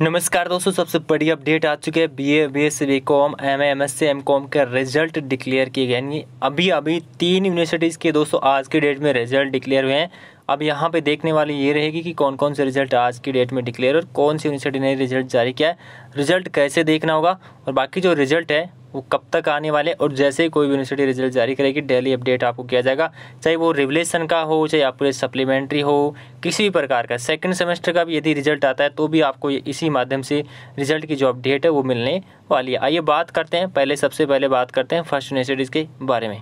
नमस्कार दोस्तों सबसे बड़ी अपडेट आ चुकी है B A B S C B com M M S C M com के रिजल्ट डिक्लेयर किए गए यानी अभी अभी तीन यूनिवर्सिटीज़ के दोस्तों आज के डेट में रिजल्ट डिक्लेयर हुए हैं अब यहाँ पे देखने वाले ये रहेगी कि कौन कौन से रिजल्ट आज की डेट में डिक्लेयर और कौन सी यूनिवर्सिटी ने रिजल्ट जारी किया है रिजल्ट कैसे देखना होगा और बाकी जो रिजल्ट है वो कब तक आने वाले और जैसे ही कोई भी यूनिवर्सिटी रिजल्ट जारी करेगी डेली अपडेट आपको किया जाएगा चाहे वो रिवलेशन का हो चाहे आपके सप्लीमेंट्री हो किसी भी प्रकार का सेकेंड सेमेस्टर का भी यदि रिजल्ट आता है तो भी आपको इसी माध्यम से रिजल्ट की जो अपडेट है वो मिलने वाली है आइए बात करते हैं पहले सबसे पहले बात करते हैं फर्स्ट यूनिवर्सिटीज़ के बारे में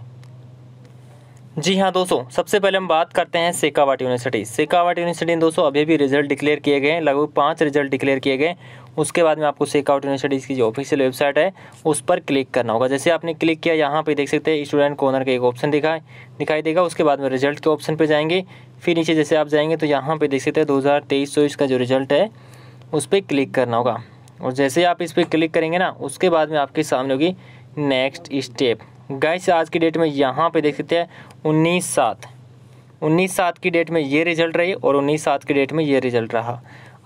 जी हाँ दोस्तों सबसे पहले हम बात करते हैं सेकावाट यूनिवर्सिटी सेकावाट यूनिवर्सिटी दोस्तों अभी भी रिजल्ट डिक्लेयर किए गए हैं लगभग पाँच रिजल्ट डिक्लेयर किए गए उसके बाद में आपको सेकावाट यूनिवर्सिटी की जो ऑफिशियल वेबसाइट है उस पर क्लिक करना होगा जैसे आपने क्लिक किया यहाँ पर देख सकते हैं स्टूडेंट कॉर्नर का एक ऑप्शन दिखाई दिखाई देगा उसके बाद में रिजल्ट के ऑप्शन पर जाएंगे फिर नीचे जैसे आप जाएंगे तो यहाँ पर देख सकते हैं दो हज़ार का जो रिजल्ट है उस पर क्लिक करना होगा और जैसे आप इस पर क्लिक करेंगे ना उसके बाद में आपके सामने होगी नेक्स्ट स्टेप गैस आज की डेट में यहाँ पे देख सकते हैं उन्नीस सात उन्नीस सात की डेट में ये रिजल्ट रही और उन्नीस सात की डेट में ये रिजल्ट रहा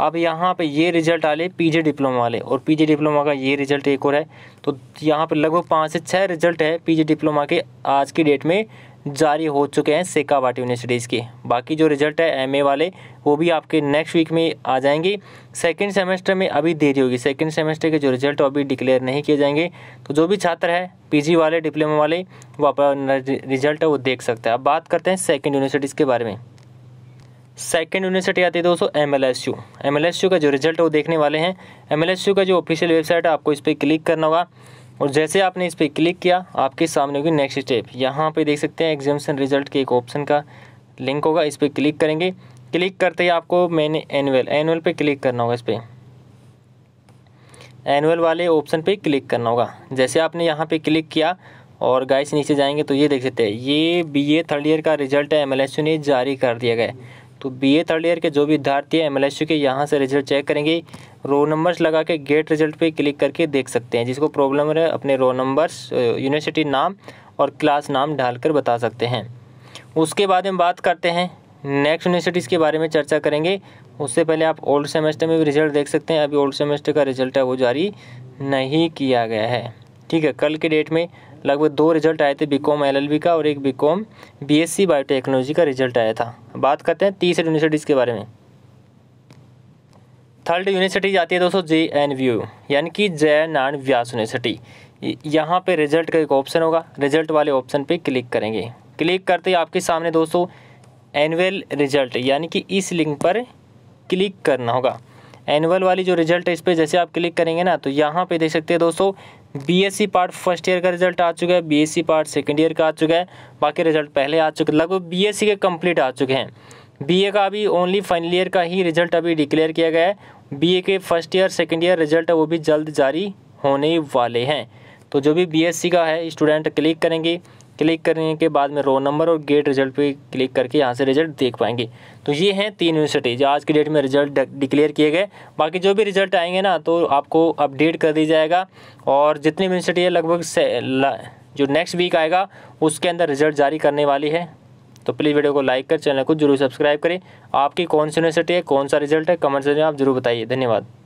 अब यहाँ पे ये रिजल्ट आ पीजी डिप्लोमा वाले और पीजी डिप्लोमा का ये रिजल्ट एक और है तो यहाँ पे लगभग पाँच से छः रिजल्ट है पीजी डिप्लोमा के आज की डेट में जारी हो चुके हैं सेकावाट यूनिवर्सिटीज़ के बाकी जो रिजल्ट है एमए वाले वो भी आपके नेक्स्ट वीक में आ जाएंगे सेकेंड सेमेस्टर में अभी देरी होगी सेकेंड सेमेस्टर के जो रिजल्ट अभी डिक्लेयर नहीं किए जाएंगे तो जो भी छात्र है पीजी वाले डिप्लोमा वाले वो अपना रिजल्ट है वो देख सकते हैं अब बात करते हैं सेकेंड यूनिवर्सिटीज़ के बारे में सेकेंड यूनिवर्सिटी आती है दोस्तों M L S U M L S U का जो रिजल्ट है वो देखने वाले हैं एम एल एस यू का जो ऑफिशियल वेबसाइट है आपको इस पर क्लिक करना होगा और जैसे आपने इस पर क्लिक किया आपके सामने होगी नेक्स्ट स्टेप यहाँ पे देख सकते हैं एग्जामेशन रिजल्ट के एक ऑप्शन का लिंक होगा इस पर क्लिक करेंगे क्लिक करते ही आपको मैंने एनुअल एनुअल पे क्लिक करना होगा इस पर एनुअल वाले ऑप्शन पे क्लिक करना होगा जैसे आपने यहाँ पे क्लिक किया और गाइस नीचे जाएंगे तो ये देख सकते हैं ये बीए थर्ड ईयर का रिजल्ट है यू ने जारी कर दिया गया तो बीए थर्ड ईयर के जो भी विद्यार्थी हैं एम के यहाँ से रिजल्ट चेक करेंगे रो नंबर्स लगा के गेट रिजल्ट पे क्लिक करके देख सकते हैं जिसको प्रॉब्लम है अपने रो नंबर्स यूनिवर्सिटी नाम और क्लास नाम डालकर बता सकते हैं उसके बाद हम बात करते हैं नेक्स्ट यूनिवर्सिटीज़ के बारे में चर्चा करेंगे उससे पहले आप ओल्ड सेमेस्टर में भी रिजल्ट देख सकते हैं अभी ओल्ड सेमेस्टर का रिजल्ट है वो जारी नहीं किया गया है ठीक है कल के डेट में लगभग दो रिजल्ट आए थे बी एलएलबी का और एक BCom BSc B S C biotechnology का रिजल्ट आया था बात करते हैं तीसरे यूनिवर्सिटीज़ के बारे में थर्ड यूनिवर्सिटी आती है दोस्तों जे एन वी यू यानी कि जय नारायण व्यास यूनिवर्सिटी यहाँ पे रिजल्ट का एक ऑप्शन होगा रिजल्ट वाले ऑप्शन पर क्लिक करेंगे क्लिक करते ही आपके सामने दोस्तों एनुअल रिजल्ट यानी कि इस लिंक पर क्लिक करना होगा एनुअल वाली जो रिजल्ट है इस पर जैसे आप क्लिक करेंगे ना तो यहाँ पे देख सकते हैं दोस्तों बीएससी पार्ट फर्स्ट ईयर का रिजल्ट आ चुका है बीएससी पार्ट सेकेंड ईयर का आ चुका है बाकी रिजल्ट पहले आ चुके लगभग बीएससी के कंप्लीट आ चुके हैं बीए का अभी ओनली फाइनल ईयर का ही रिजल्ट अभी डिक्लेयर किया गया है बीए के first year second year result वो भी जल्द जारी होने वाले हैं तो जो भी सी का है स्टूडेंट क्लिक करेंगे क्लिक करने के बाद में रोल नंबर और गेट रिजल्ट पे क्लिक करके यहाँ से रिजल्ट देख पाएंगे तो ये हैं तीन जो आज की डेट में रिजल्ट डिक्लेयर किए गए बाकी जो भी रिजल्ट आएंगे ना तो आपको अपडेट कर दी जाएगा और जितनी यूनिवर्सिटी है लगभग जो नेक्स्ट वीक आएगा उसके अंदर रिजल्ट जारी करने वाली है तो प्लीज़ वीडियो को लाइक कर चैनल को जरूर सब्सक्राइब करें आपकी कौन सी यूनिवर्सिटी है कौन सा रिजल्ट है कमेंट सेक्शन में आप जरूर बताइए धन्यवाद